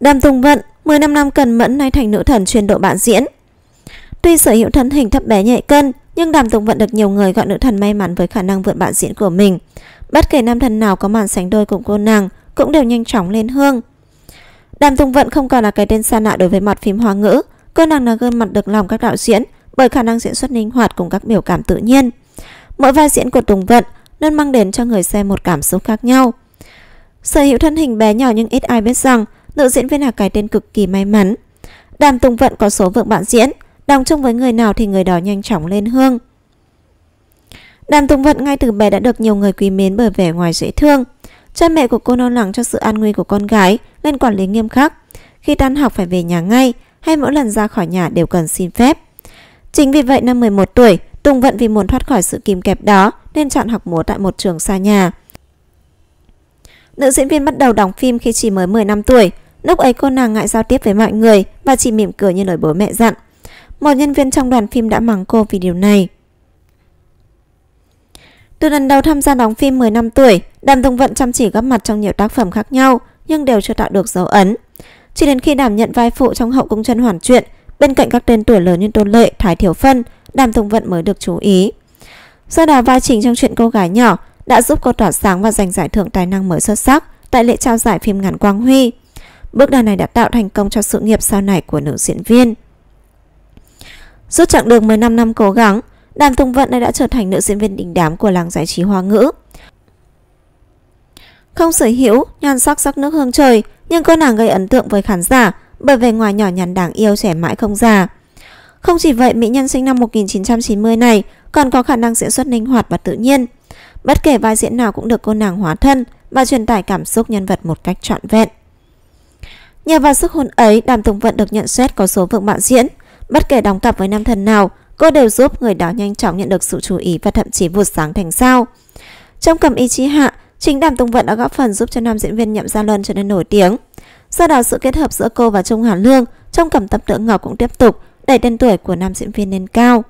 Đàm Tùng Vận 15 năm cần mẫn nay thành nữ thần truyền độ bạn diễn. Tuy sở hữu thân hình thấp bé nhạy cân, nhưng Đàm Tùng Vận được nhiều người gọi nữ thần may mắn với khả năng vượt bạn diễn của mình. Bất kể nam thần nào có màn sánh đôi cùng cô nàng cũng đều nhanh chóng lên hương. Đàm Tùng Vận không còn là cái tên xa lạ đối với mặt phim hoa ngữ, cô nàng là gương mặt được lòng các đạo diễn bởi khả năng diễn xuất linh hoạt cùng các biểu cảm tự nhiên. Mỗi vai diễn của Tùng Vận luôn mang đến cho người xem một cảm xúc khác nhau. Sở hữu thân hình bé nhỏ nhưng ít ai biết rằng nữ diễn viên là cái tên cực kỳ may mắn. Đàm Tùng Vận có số vượng bạn diễn, đồng chung với người nào thì người đó nhanh chóng lên hương. Đàm Tùng Vận ngay từ bé đã được nhiều người quý mến bởi vẻ ngoài dễ thương. Cha mẹ của cô lo lắng cho sự an nguy của con gái nên quản lý nghiêm khắc. Khi tan học phải về nhà ngay hay mỗi lần ra khỏi nhà đều cần xin phép. Chính vì vậy năm 11 tuổi, Tùng Vận vì muốn thoát khỏi sự kìm kẹp đó nên chọn học múa tại một trường xa nhà. Nữ diễn viên bắt đầu đóng phim khi chỉ mới 10 năm tuổi, Lúc ấy cô nàng ngại giao tiếp với mọi người và chỉ mỉm cười như lời bố mẹ dặn. Một nhân viên trong đoàn phim đã mắng cô vì điều này. Từ lần đầu tham gia đóng phim 10 năm tuổi, Đàm Tùng Vận chăm chỉ góp mặt trong nhiều tác phẩm khác nhau nhưng đều chưa tạo được dấu ấn. Chỉ đến khi đảm nhận vai phụ trong Hậu Cung Chân Hoàn Truyện, bên cạnh các tên tuổi lớn như Tôn Lệ, Thái Thiểu Phân, Đàm Tùng Vận mới được chú ý. Do đó vai chính trong chuyện cô gái nhỏ đã giúp cô tỏa sáng và giành giải thưởng tài năng mới xuất sắc tại lễ trao giải phim ngắn Quang Huy. Bước đà này đã tạo thành công cho sự nghiệp sau này của nữ diễn viên. Suốt chặng đường 15 năm cố gắng, Đàm Tùng Vận đã trở thành nữ diễn viên đỉnh đám của làng giải trí hoa ngữ. Không sở hữu, nhan sắc sắc nước hương trời, nhưng cô nàng gây ấn tượng với khán giả bởi vẻ ngoài nhỏ nhắn đáng yêu trẻ mãi không già. Không chỉ vậy, mỹ nhân sinh năm 1990 này còn có khả năng diễn xuất linh hoạt và tự nhiên. Bất kể vai diễn nào cũng được cô nàng hóa thân và truyền tải cảm xúc nhân vật một cách trọn vẹn. Nhờ vào sức hồn ấy, Đàm Tùng Vận được nhận xét có số vượng bạo diễn. Bất kể đóng cặp với nam thần nào, cô đều giúp người đó nhanh chóng nhận được sự chú ý và thậm chí vụt sáng thành sao. Trong cầm ý chí hạ, chính Đàm Tùng Vận đã góp phần giúp cho nam diễn viên Nhậm Gia Luân trở nên nổi tiếng. Do đó sự kết hợp giữa cô và Trung Hà Lương trong cầm tập tượng ngọc cũng tiếp tục đẩy tên tuổi của nam diễn viên lên cao.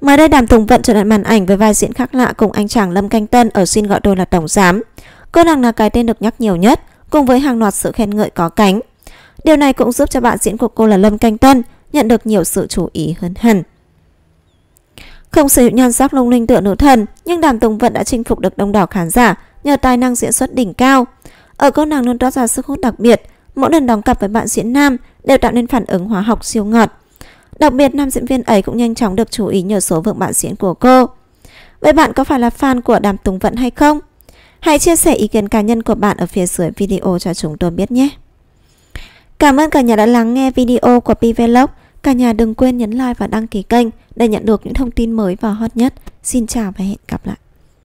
Mới đây Đàm Tùng Vận trở lại màn ảnh với vai diễn khác lạ cùng anh chàng Lâm Canh Tân ở xin gọi tôi là Tổng Giám. Cô nàng là cái tên được nhắc nhiều nhất – cùng với hàng loạt sự khen ngợi có cánh. Điều này cũng giúp cho bạn diễn của cô là Lâm Canh Tân nhận được nhiều sự chú ý hơn hẳn. Không sở hữu nhan sắc lung linh tựa nữ thần, nhưng Đàm Tùng Vận đã chinh phục được đông đảo khán giả nhờ tài năng diễn xuất đỉnh cao. Ở cô nàng luôn toát ra sức hút đặc biệt, mỗi lần đóng cặp với bạn diễn nam đều tạo nên phản ứng hóa học siêu ngọt. Đặc biệt nam diễn viên ấy cũng nhanh chóng được chú ý nhờ số vượng bạn diễn của cô. Vậy bạn có phải là fan của Đàm Tùng Vận hay không? Hãy chia sẻ ý kiến cá nhân của bạn ở phía dưới video cho chúng tôi biết nhé. Cảm ơn cả nhà đã lắng nghe video của Pvlog. Cả nhà đừng quên nhấn like và đăng ký kênh để nhận được những thông tin mới và hot nhất. Xin chào và hẹn gặp lại.